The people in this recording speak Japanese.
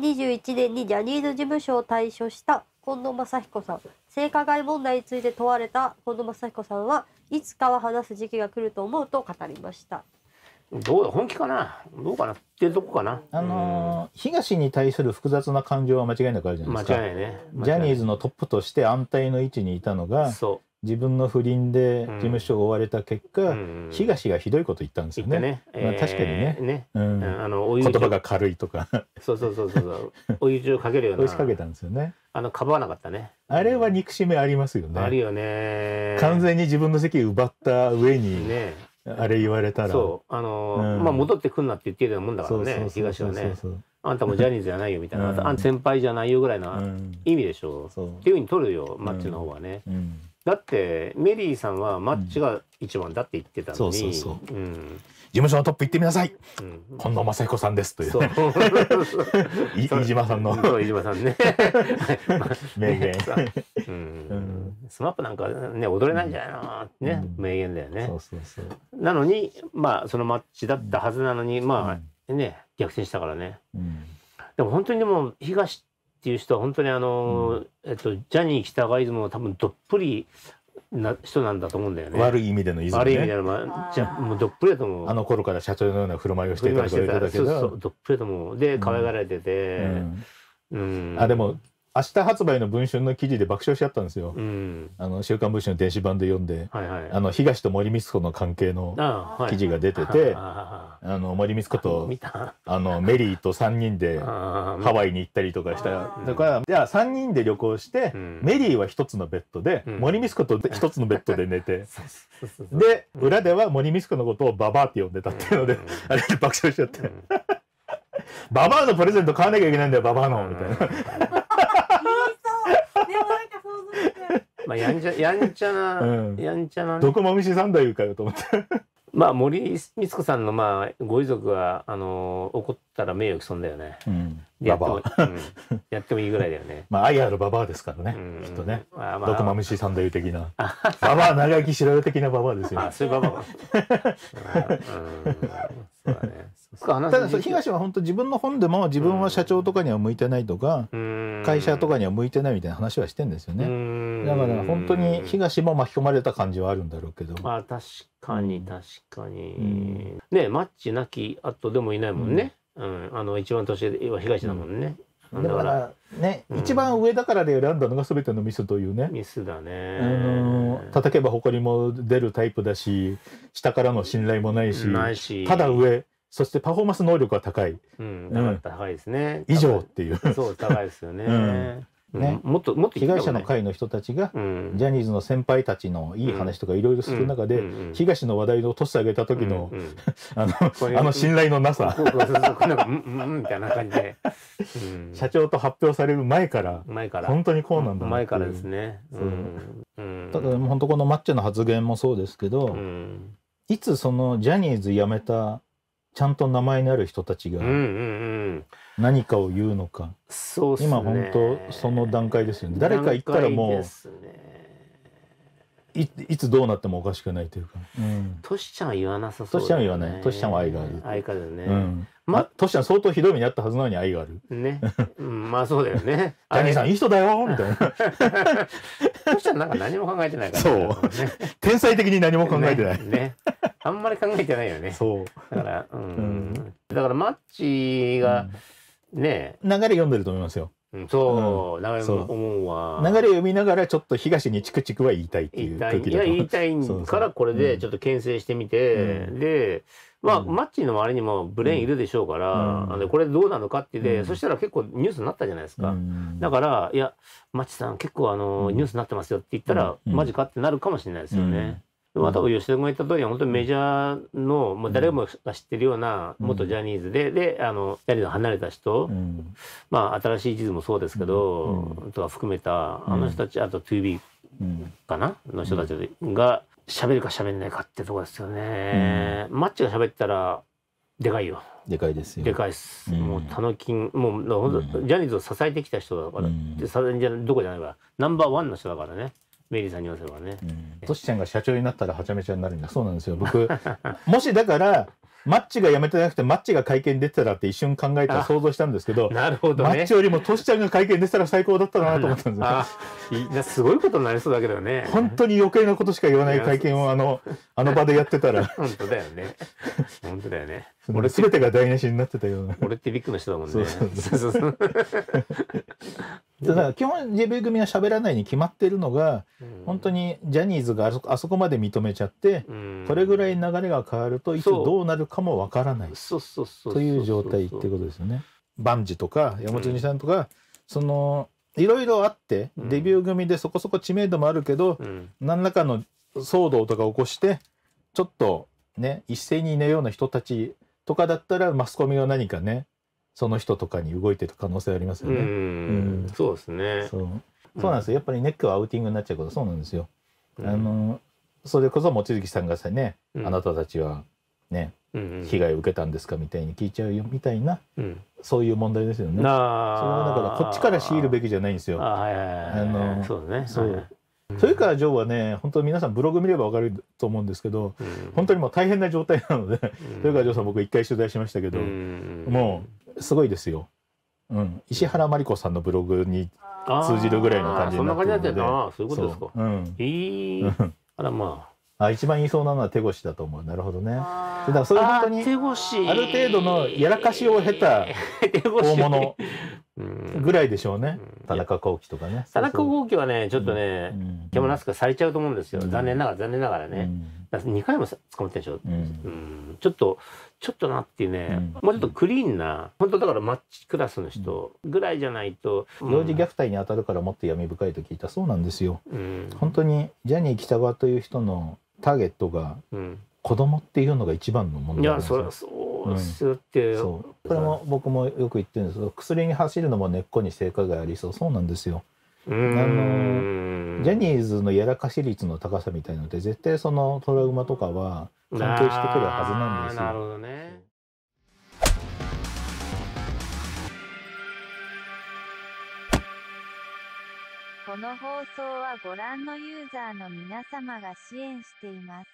2021年にジャニーズ事務所を退所した近藤正彦さん性加害問題について問われた近藤正彦さんはいつかは話す時期が来ると思うと語りましたどう本気かなどうかなってとこかなあのー、東に対する複雑な感情は間違いなくあるじゃないですか間違いねジャニーズのトップとして安泰の位置にいたのがそう自分の不倫で事務所を追われた結果、うん、東がひどいこと言ったんですよね。ねまあ、確かにね,、ねうん、あのお湯言葉が軽いとかそうそうそうそうお湯中かけるようなお湯かけたんですよね。あのかばわなかったね。あれは憎しみありますよね。あるよね。完全に自分の席奪った上に、ね、あれ言われたらそうあの、うん、まあ戻ってくんなって言ってるようなもんだからね東はね。あんたもジャニーズじゃないよみたいな、うん、あん先輩じゃないよぐらいな意味でしょう、うん、っていうふうに取るよマッチの方はね。うんだってメリーさんはマッチが一番だって言ってたのに、うん、そうそうそう、うん、事務所のトップ行ってみなさい、うん、近藤正彦さんですという, ね、飯島さんの 飯島さんね 名言、うん、スマップなんかね踊れないんじゃないのってね、名言だよねそうそうそうなのにまあそのマッチだったはずなのにまあ、ね逆転したからね、でも本当にでも東っていう人は本当にあの、うん、えっと、ジャニー喜多川イズムを多分どっぷりな人なんだと思うんだよね。悪い意味でのイズム、ね、悪い意味での、まあ、じゃもうどっぷりだと思う。あの頃から社長のような振る舞いをしていたととだそうそうどっぷりだと思う。で可愛がられてて。うんうん、あでも明日発売の文春の記事で爆笑しちゃったんですよ。うん、あの週刊文春の電子版で読んで、はいはい、あの東と森光子の関係の記事が出てて、あはい、あの森光子とあのメリーと3人でハワイに行ったりとかした。だからじゃあ3人で旅行して、うん、メリーは1つのベッドで、うん、森光子と1つのベッドで寝て、で裏では森光子のことをババアって呼んでたっていうので、あれで爆笑しちゃって、ババアのプレゼント買わなきゃいけないんだよババアのみたいな。まあ、やんちゃ、やんちゃな、うん、やんちゃな、ね、どこまみし三太うかよと思って。まあ、森光子さんの、まあ、ご遺族は、あのー、怒ったら名誉毀損だよね。うん、やっても、うん、やってもいいぐらいだよね。まあ、愛あるババアですからね。きっとね。まあ、まあ、どまみし三太う的な。ババア長生きしろよ的なババアですよ、ね。あ、そういうババア。うん、そうだね。ただ東は本当自分の本でも自分は社長とかには向いてないとか、会社とかには向いてないみたいな話はしてんですよね、だから本当に東も巻き込まれた感じはあるんだろうけどまあ確かに確かに、うん、ねマッチなきあとでもいないもんね、うん、うん、あの一番年は東だもんね、うん、だからね、一番上だからで選んだのが全てのミスというねミスだねあの叩けばりも出るタイプだし下からの信頼もないしないしただ上そしてパフォーマンス能力が高い。うん、高いですね。以上っていう。そう、高いですよね。ね、もっともっと被害者の会の人たちが、ジャニーズの先輩たちのいい話とかいろいろする中で、うん東の話題をとしてあげた時の、うん あのあの信頼のなさみたいな感じで、うん、社長と発表される前から前から本当にこうなんだ前からですね、うんうん、ただ本当このマッチョの発言もそうですけど、うん、いつそのジャニーズ辞めたちゃんと名前のある人たちが何かを言うのか、うんうん、今本当その段階ですよね誰か言ったらもういつどうなってもおかしくないというか、うん、トシちゃんは言わなさそう、ね、トシちゃんは言わないトシちゃんは愛がある愛かだよね、うんまトシちゃん相当ひどい目にあったはずなのに愛があるね、うん、まあそうだよね ジャさんいい人だよみたいなトシちゃんなんか何も考えてないから、ね、そう天才的に何も考えてないねねあんまり考えてないよね。そう。だから、うん。だからマッチが、ね流れ読んでると思いますよ。そう、流れ思うわ。流れ読みながらちょっと東にチクチクは言いたいっていう時だと言いたいからこれでちょっと牽制してみて、で、まあ、マッチの周りにもブレーンいるでしょうから、うん、これどうなのかってで、そしたら結構ニュースになったじゃないですか。だから、いや、マッチさん結構あの、ニュースになってますよって言ったら、マジかってなるかもしれないですよね。まあ、多分吉田君が言った通り本当にメジャーの、もう誰もが知ってるような元ジャニーズで、であのジャニーズ離れた人、まあ新しい地図もそうですけど、とか含めたあの人たち、あと 2B かな、の人たちが喋るか喋んないかってとこですよね。マッチが喋ったらでかいよ。でかいですよ。でかいっす。もう、たのきん、もう、ジャニーズを支えてきた人だから、うん、支どこじゃないかナンバーワンの人だからね。メリーさんに言わせればね、うん、トシちゃんが社長になったらはちゃめちゃになるんだそうなんですよ僕 もしだからマッチが辞めてなくてマッチが会見出てたらって一瞬考えた想像したんですけどなるほど、ね、マッチよりもトシちゃんが会見出てたら最高だったなと思ったんですよ。いすごいことになりそうだけどね本当に余計なことしか言わない会見をあのあの場でやってたら本当だよね本当だよね俺すべてが台無しになってたような。俺ってビッグの人だもんね。そうそうそう。だから基本 JB 組は喋らないに決まってるのが、本当にジャニーズがあそこまで認めちゃって、これぐらい流れが変わるといつどうなるかもわからないという状態ってことですよね。バンジとか山本さんとか、うん、そのいろいろあって、デビュー組でそこそこ知名度もあるけど、うん、何らかの騒動とか起こしてちょっとね一斉にいなような人たちとかだったらマスコミが何かねその人とかに動いてた可能性ありますよね。うん、そうですねそうそうなんですよやっぱりネックはアウティングになっちゃうことそうなんですよ。あのそれこそ望月さんがさね、あなたたちはね、被害を受けたんですかみたいに聞いちゃうよみたいな、そういう問題ですよね。それはだからこっちから強いるべきじゃないんですよ。あのそうね。そう、豊川城はね本当皆さんブログ見れば分かると思うんですけど、うん、本当にもう大変な状態なので、うん、豊川城さん僕一回取材しましたけど、うん、もうすごいですよ、うん、石原真理子さんのブログに通じるぐらいの感じになってるのでそんな感じだったよなそういうことですかう、ん、あらまああ一番言いそうなのは手越だと思うなるほどねだからそういう本当にある程度のやらかしを経た 大物ぐらいでしょうね、田中幸喜とかね田中幸喜はねちょっとね、獣なすかされちゃうと思うんですよ、残念ながら残念ながらね、う2回も捕まってでしょ、うんちょっとちょっとなっていうね、もうちょっとクリーンな本当だからマッチクラスの人ぐらいじゃないと、幼児虐待に当たるからもっと闇深いと聞いたそうなんですよ、本当にジャニー喜多川という人のターゲットが子供っていうのが一番の問題いやそをするっていう、うん、これも僕もよく言ってるんですけど薬に走るのも根っこに成果がありそうそうなんですよ。あのジャニーズのやらかし率の高さみたいので絶対そのトラウマとかは関係してくるはずなんですよ。なるほどねこの放送はご覧のユーザーの皆様が支援しています。